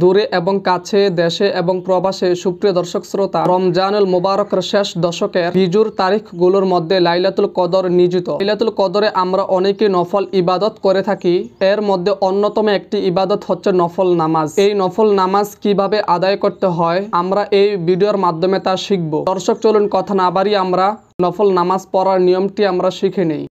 দূরে এবং কাছে দেশে এবং প্রবাসে সুপ্রিয় দর্শক শ্রোতা রমজানুল মোবারকের শেষ দশকের হিজুর তারিখগুলোর মধ্যে লাইলাতুল কদর নিয়োজিত লাইলাতুল কদরে আমরা অনেকে নফল ইবাদত করে থাকি এর মধ্যে অন্যতম একটি ইবাদত হচ্ছে নফল নামাজ এই নফল নামাজ কিভাবে আদায় করতে হয় আমরা এই ভিডিওর মাধ্যমে তা শিখব দর্শক চলুন কথা না বাড়ি আমরা নফল নামাজ পড়ার নিয়মটি আমরা শিখে নেই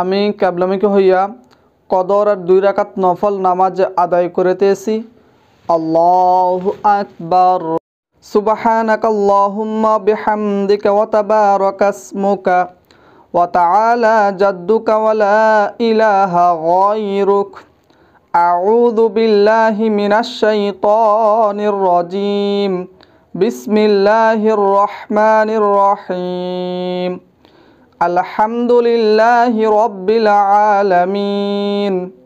আমি ক্যাবলামিকে হইয়া কদর আর দুই রাকাত নফল নামাজ আদায় করিতেছি الله أكبر سبحانك اللهم بحمدك وتبارك اسمك وتعالى جدك ولا إله غيرك أعوذ بالله من الشيطان الرجيم بسم الله الرحمن الرحيم الحمد لله رب العالمين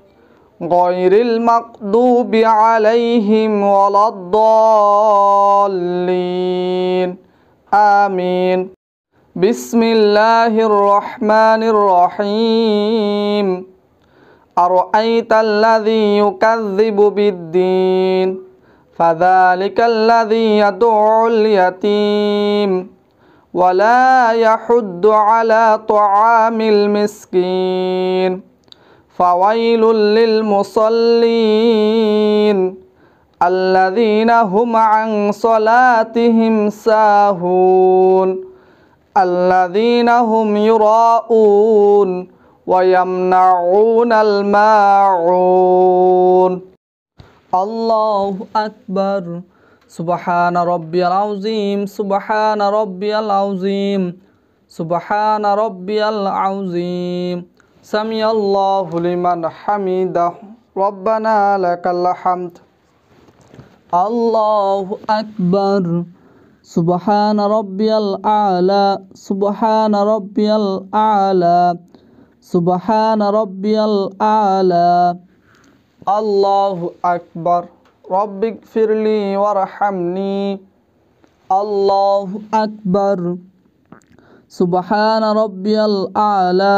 غير المقدوب عليهم ولا الضالين آمين بسم الله الرحمن الرحيم أرأيت الذي يكذب بالدين فذلك الذي يدعو اليتيم ولا يحد على طعام المسكين فويل للمصلين الذين هم عن صلاتهم ساهون الذين هم يراءون ويمنعون الماعون الله أكبر سبحان ربي العظيم سبحان ربي العظيم سبحان ربي العظيم سمي الله لمن حمده ربنا لك الحمد الله أكبر سبحان ربي الأعلى سبحان ربي الأعلى سبحان ربي الأعلى الله أكبر رب اغفر لي وارحمني الله أكبر سبحان ربي الأعلى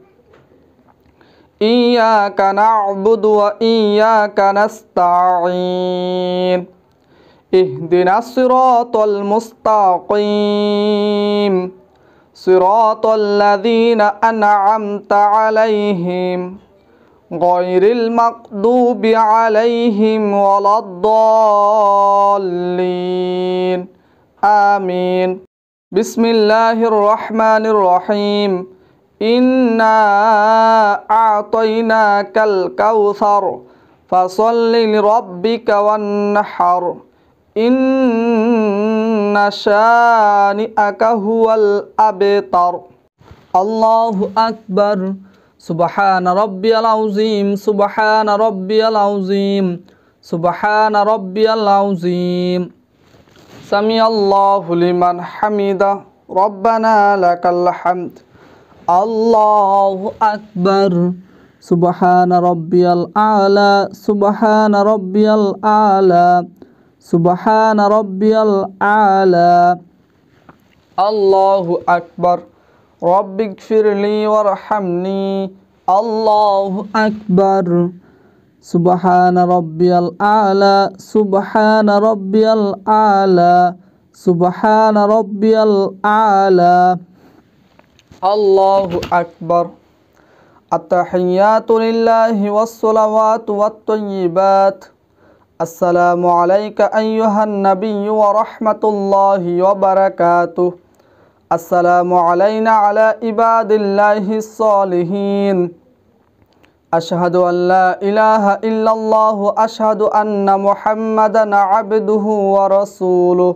إياك نعبد وإياك نستعين اهدنا الصراط المستقيم صراط الذين أنعمت عليهم غير المقدوب عليهم ولا الضالين آمين بسم الله الرحمن الرحيم ইন্না আতইনা কাল কাউসার ফাসল্লি রব্বিকা ওয়ান্নাহার ইন্না শানিআকা হুয়াল আবতার আল্লাহু আকবার সুবহান রব্বিয়াল আউজিম সুবহান রব্বিয়াল আউজিম সুবহান রব্বিয়াল আউজিম সামি আল্লাহু লিমান হামিদা রব্বানা লাকাল হামদ الله أكبر سبحان ربي الأعلى سبحان ربي الأعلى سبحان ربي الأعلى الله أكبر رب اغفر لي وارحمني الله أكبر سبحان ربي الأعلى سبحان ربي الأعلى سبحان ربي الأعلى الله أكبر التحيات لله والصلوات والطيبات السلام عليك أيها النبي ورحمة الله وبركاته السلام علينا على عباد الله الصالحين أشهد أن لا إله إلا الله أشهد أن محمدا عبده ورسوله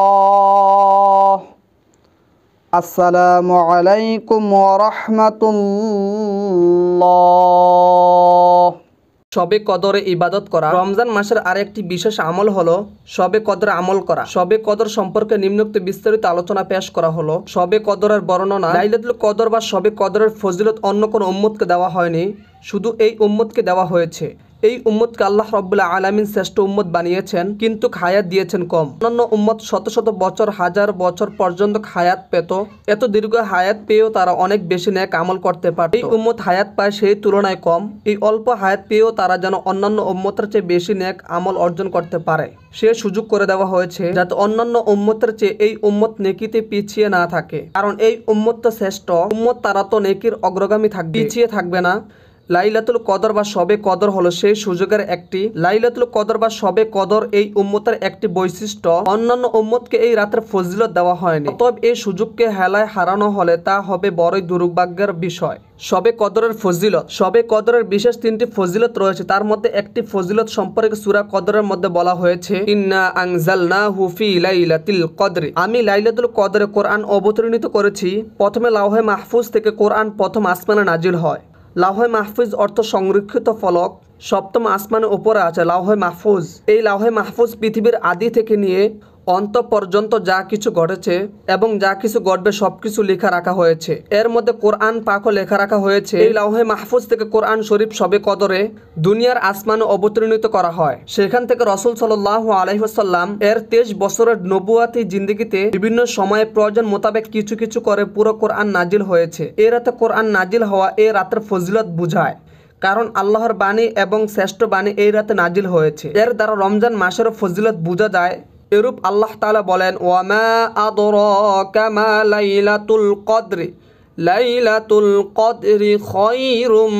আসসালামু আলাইকুম রহমতুল্লাহ সবে কদরে ইবাদত করা রমজান মাসের আরেকটি বিশেষ আমল হলো সবে কদর আমল করা সবে কদর সম্পর্কে নিম্নোক্ত বিস্তারিত আলোচনা পেশ করা হলো সবে কদরের বর্ণনা লাইলাতুল কদর বা সবে কদরের ফজিলত অন্য কোনো উম্মতকে দেওয়া হয়নি শুধু এই উম্মতকে দেওয়া হয়েছে এই উম্মতকে আল্লাহ রব্বুল্লাহ আলামিন শ্রেষ্ঠ উম্মত বানিয়েছেন কিন্তু খায়াত দিয়েছেন কম অন্যান্য উম্মত শত শত বছর হাজার বছর পর্যন্ত খায়াত পেত এত দীর্ঘ হায়াত পেয়েও তারা অনেক বেশি ন্যাক আমল করতে পারে এই উম্মত হায়াত পায় সেই তুলনায় কম এই অল্প হায়াত পেয়েও তারা যেন অন্যান্য উম্মতের চেয়ে বেশি ন্যাক আমল অর্জন করতে পারে সে সুযোগ করে দেওয়া হয়েছে যাতে অন্যান্য উম্মতের চেয়ে এই উম্মত নেকিতে পিছিয়ে না থাকে কারণ এই উম্মত শ্রেষ্ঠ উম্মত তারা তো নেকির অগ্রগামী থাকবে পিছিয়ে থাকবে না লাইলাতুল কদর বা সবে কদর হলো সেই সুযোগের একটি লাইলাতুল কদর বা সবে কদর এই উম্মতের একটি বৈশিষ্ট্য অন্যান্য উম্মতকে এই রাতের ফজিলত দেওয়া হয়নি তবে এই সুযোগকে হেলায় হারানো হলে তা হবে বড়ই দুর্ভাগ্যের বিষয় সবে কদরের ফজিলত সবে কদরের বিশেষ তিনটি ফজিলত রয়েছে তার মধ্যে একটি ফজিলত সম্পর্কে সুরা কদরের মধ্যে বলা হয়েছে ইন্না হুফি লাইলাতিল কদরে আমি লাইলাতুল কদরে কোরআন অবতীর্ণিত করেছি প্রথমে লাউহে মাহফুজ থেকে কোরআন প্রথম আসমানে নাজিল হয় লাহে মাহফুজ অর্থ সংরক্ষিত ফলক সপ্তম আসমানের ওপরে আছে লাহে মাহফুজ এই লাহে মাহফুজ পৃথিবীর আদি থেকে নিয়ে অন্ত পর্যন্ত যা কিছু ঘটেছে এবং যা কিছু ঘটবে সব কিছু লেখা রাখা হয়েছে এর মধ্যে কোরআন পাকও লেখা রাখা হয়েছে এই লাহে মাহফুজ থেকে কোরআন শরীফ সবে কদরে দুনিয়ার আসমান অবতীর্ণিত করা হয় সেখান থেকে রসুল সাল আলহিহাসাল্লাম এর তেইশ বছরের নবুয়াতি জিন্দিগিতে বিভিন্ন সময়ে প্রয়োজন মোতাবেক কিছু কিছু করে পুরো কোরআন নাজিল হয়েছে এ রাতে কোরআন নাজিল হওয়া এ রাতের ফজিলত বুঝায় কারণ আল্লাহর বাণী এবং শ্রেষ্ঠ বাণী এই রাতে নাজিল হয়েছে এর দ্বারা রমজান মাসের ফজিলত বোঝা যায় এরূপ আল্লাহ তালা বলেন ওয়ামা আদর কামা লাইলাতুল কদ্রে লাইলাতুল কদরি খয়রুম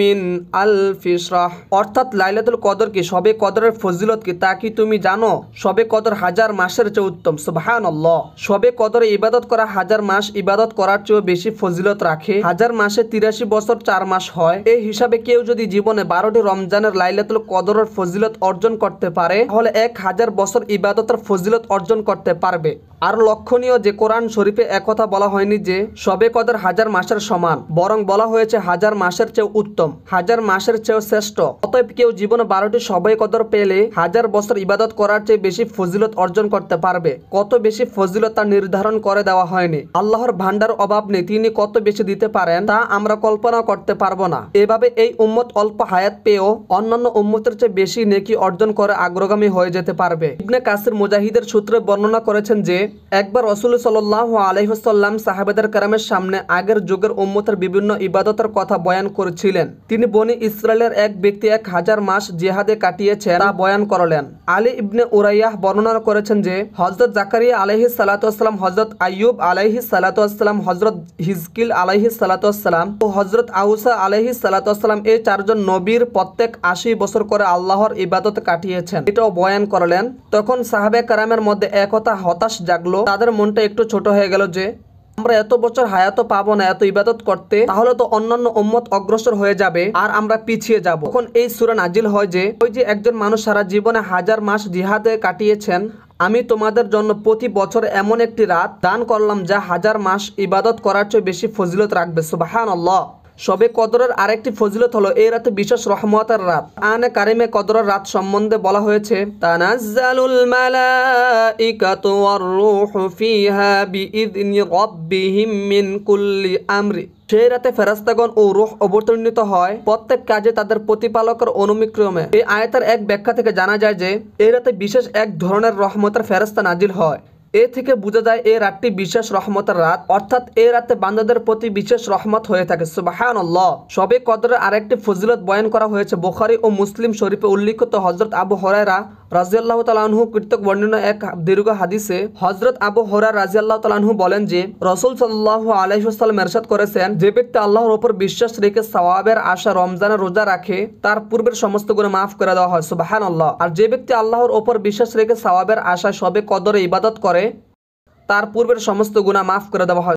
মিন আলফি শাহ অর্থাৎ লাইলাতুল কদর কি সবে কদরের ফজিলত কি তা কি তুমি জানো সবে কদর হাজার মাসের চেয়ে উত্তম সুবহানাল্লাহ সবে কদরে ইবাদত করা হাজার মাস ইবাদত করার চেয়েও বেশি ফজিলত রাখে হাজার মাসে তিরাশি বছর চার মাস হয় এই হিসাবে কেউ যদি জীবনে বারোটি রমজানের লাইলাতুল কদরের ফজিলত অর্জন করতে পারে তাহলে এক হাজার বছর ইবাদতের ফজিলত অর্জন করতে পারবে আর লক্ষণীয় যে কোরআন শরীফে একথা বলা হয়নি যে সবে কদর সম্পদের হাজার মাসের সমান বরং বলা হয়েছে হাজার মাসের চেয়ে উত্তম হাজার মাসের চেয়েও শ্রেষ্ঠ অতএব কেউ জীবনে বারোটি সবাই কদর পেলে হাজার বছর ইবাদত করার চেয়ে বেশি ফজিলত অর্জন করতে পারবে কত বেশি ফজিলত তা নির্ধারণ করে দেওয়া হয়নি আল্লাহর ভান্ডার অভাব নেই তিনি কত বেশি দিতে পারেন তা আমরা কল্পনা করতে পারবো না এভাবে এই উম্মত অল্প হায়াত পেয়েও অন্যান্য উম্মতের চেয়ে বেশি নেকি অর্জন করে আগ্রগামী হয়ে যেতে পারবে ইবনে কাসির মুজাহিদের সূত্রে বর্ণনা করেছেন যে একবার রসুল সাল আলহ্লাম সাহাবেদার কারামের সামনে সামনে আগের যুগের উম্মতের বিভিন্ন ইবাদতের কথা বয়ান করেছিলেন তিনি বনি ইসরায়েলের এক ব্যক্তি এক হাজার মাস জেহাদে কাটিয়েছে তা বয়ান করলেন আলী ইবনে উরাইয়াহ বর্ণনা করেছেন যে হজরত জাকারিয়া আলহি সালাতাম হজরত আইয়ুব আলহি সালাতাম হজরত হিজকিল আলহি সালাতাম ও হজরত আউসা আলহি সালাতাম এই চারজন নবীর প্রত্যেক আশি বছর করে আল্লাহর ইবাদত কাটিয়েছেন এটাও বয়ান করলেন তখন সাহাবে কারামের মধ্যে একতা হতাশ জাগলো তাদের মনটা একটু ছোট হয়ে গেল যে আমরা এত বছর হায়াত পাবো না এত ইবাদত করতে তাহলে তো অন্যান্য উম্মত অগ্রসর হয়ে যাবে আর আমরা পিছিয়ে যাব তখন এই সুরা নাজিল হয় যে ওই যে একজন মানুষ সারা জীবনে হাজার মাস জিহাদে কাটিয়েছেন আমি তোমাদের জন্য প্রতি বছর এমন একটি রাত দান করলাম যা হাজার মাস ইবাদত করার চেয়ে বেশি ফজিলত রাখবে সুবাহান আল্লাহ সবে কদরের আরেকটি ফজিলত হলো এই রাতে বিশেষ রহমতার রাত আনে কারিমে কদরের রাত সম্বন্ধে বলা হয়েছে তানাজ্জালুল মালাইকাতু ওয়ার ফিহা বিইذনি রাব্বিহিম মিন কুল্লি আমরি সেই রাতে ফেরাস্তাগণ ও রুহ অবতীর্ণিত হয় প্রত্যেক কাজে তাদের প্রতিপালকের অনুমিক্রমে এই আয়তার এক ব্যাখ্যা থেকে জানা যায় যে এই রাতে বিশেষ এক ধরনের রহমতের ফেরাস্তা নাজিল হয় এ থেকে বোঝা যায় এ রাতটি বিশেষ রহমতের রাত অর্থাৎ এ রাতে বান্দাদের প্রতি বিশেষ রহমত হয়ে থাকে সুবাহান সবে কদরের আরেকটি ফজিলত বয়ান করা হয়েছে বোখারি ও মুসলিম শরীফে উল্লিখিত হজরত আবু হরাইরা রাজিয়াল্লাহ তালাহু কৃতক বর্ণনা এক দীর্ঘ হাদিসে হজরত আবু হরা রাজিয়াল্লাহ তালাহু বলেন যে রসুল সাল্লাহ আলাইসাল্লাম মেরসাদ করেছেন যে ব্যক্তি আল্লাহর ওপর বিশ্বাস রেখে সওয়াবের আশা রমজানের রোজা রাখে তার পূর্বের সমস্ত গুণ মাফ করে দেওয়া হয় সুবাহান আল্লাহ আর যে ব্যক্তি আল্লাহর ওপর বিশ্বাস রেখে সওয়াবের আশা সবে কদরে ইবাদত করে তার পূর্বের সমস্ত গুণা মাফ করে দেওয়া হয়